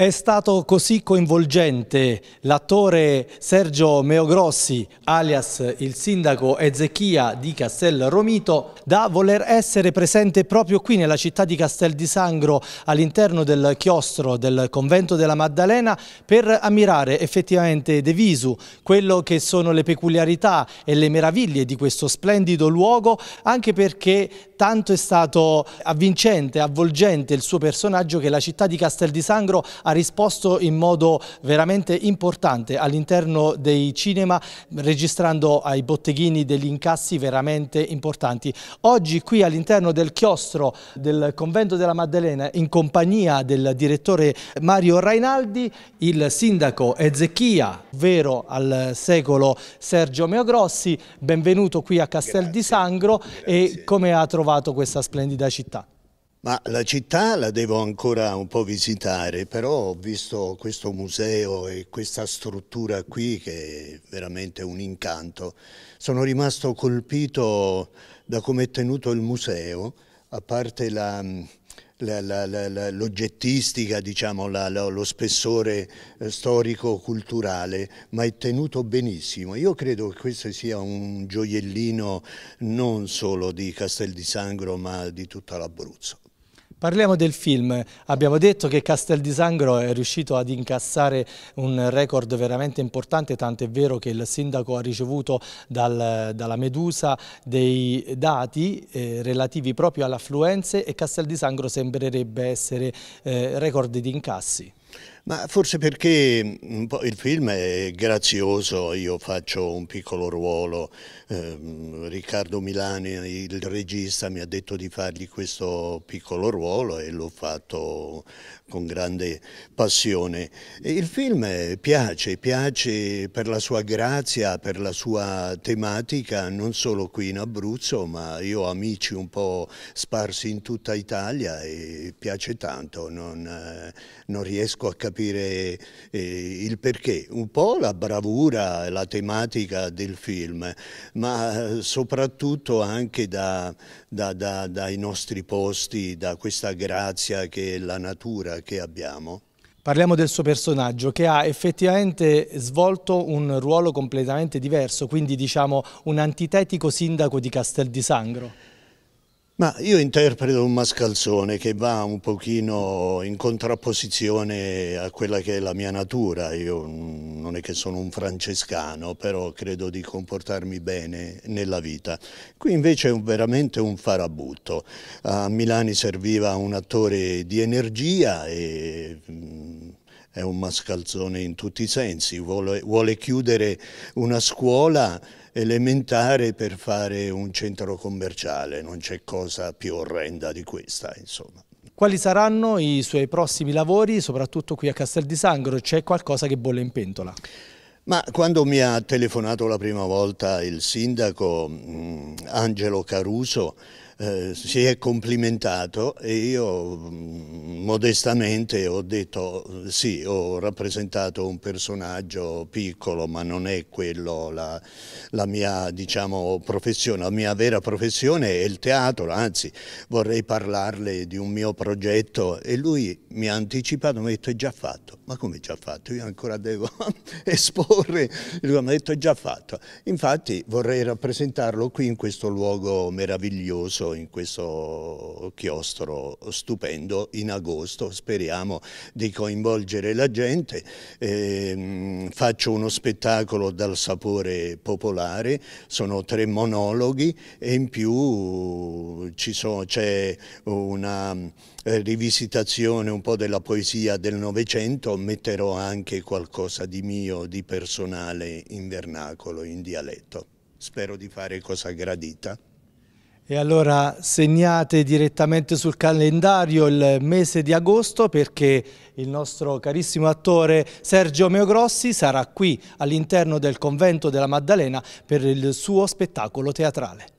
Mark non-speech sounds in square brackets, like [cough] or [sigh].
È stato così coinvolgente l'attore Sergio Meogrossi, alias il sindaco Ezechia di Castel Romito, da voler essere presente proprio qui nella città di Castel di Sangro, all'interno del chiostro del convento della Maddalena, per ammirare effettivamente de visu quello che sono le peculiarità e le meraviglie di questo splendido luogo, anche perché tanto è stato avvincente, avvolgente il suo personaggio che la città di Castel di Sangro ha ha risposto in modo veramente importante all'interno dei cinema registrando ai botteghini degli incassi veramente importanti. Oggi qui all'interno del chiostro del convento della Maddalena in compagnia del direttore Mario Rainaldi, il sindaco Ezechia, vero al secolo Sergio Meogrossi, benvenuto qui a Castel grazie, di Sangro grazie. e come ha trovato questa splendida città? Ma la città la devo ancora un po' visitare, però ho visto questo museo e questa struttura qui che è veramente un incanto. Sono rimasto colpito da come è tenuto il museo, a parte la, l'oggettistica, diciamo, la, la, lo spessore eh, storico-culturale, ma è tenuto benissimo. Io credo che questo sia un gioiellino non solo di Castel di Sangro, ma di tutta l'Abruzzo. Parliamo del film, abbiamo detto che Castel di Sangro è riuscito ad incassare un record veramente importante, tant'è vero che il sindaco ha ricevuto dal, dalla Medusa dei dati eh, relativi proprio alle affluenze e Castel di Sangro sembrerebbe essere eh, record di incassi. Ma forse perché mm, il film è grazioso, io faccio un piccolo ruolo, eh, Riccardo Milani, il regista, mi ha detto di fargli questo piccolo ruolo e l'ho fatto con grande passione. E il film piace, piace per la sua grazia, per la sua tematica, non solo qui in Abruzzo, ma io ho amici un po' sparsi in tutta Italia e piace tanto, non, eh, non riesco a capire capire eh, il perché, un po' la bravura, la tematica del film, ma eh, soprattutto anche da, da, da, dai nostri posti, da questa grazia che è la natura che abbiamo. Parliamo del suo personaggio che ha effettivamente svolto un ruolo completamente diverso, quindi diciamo un antitetico sindaco di Castel di Sangro. Ma io interpreto un mascalzone che va un pochino in contrapposizione a quella che è la mia natura. Io mm, non è che sono un francescano, però credo di comportarmi bene nella vita. Qui invece è veramente un farabutto. A Milani serviva un attore di energia e mm, è un mascalzone in tutti i sensi, vuole, vuole chiudere una scuola elementare per fare un centro commerciale, non c'è cosa più orrenda di questa insomma. Quali saranno i suoi prossimi lavori, soprattutto qui a Castel di Sangro? C'è qualcosa che bolle in pentola? Ma quando mi ha telefonato la prima volta il sindaco mh, mm, Angelo Caruso, eh, si è complimentato e io mm, modestamente ho detto sì, ho rappresentato un personaggio piccolo ma non è quello la, la mia diciamo, professione, la mia vera professione è il teatro, anzi vorrei parlarle di un mio progetto e lui mi ha anticipato, mi ha detto è già fatto, ma come è già fatto? Io ancora devo [laughs] esporre, lui mi ha detto è già fatto, infatti vorrei rappresentarlo qui in questo luogo meraviglioso in questo chiostro stupendo in agosto, speriamo di coinvolgere la gente, eh, faccio uno spettacolo dal sapore popolare, sono tre monologhi e in più c'è una eh, rivisitazione un po' della poesia del Novecento, metterò anche qualcosa di mio, di personale in vernacolo, in dialetto. Spero di fare cosa gradita. E allora segnate direttamente sul calendario il mese di agosto perché il nostro carissimo attore Sergio Meogrossi sarà qui all'interno del convento della Maddalena per il suo spettacolo teatrale.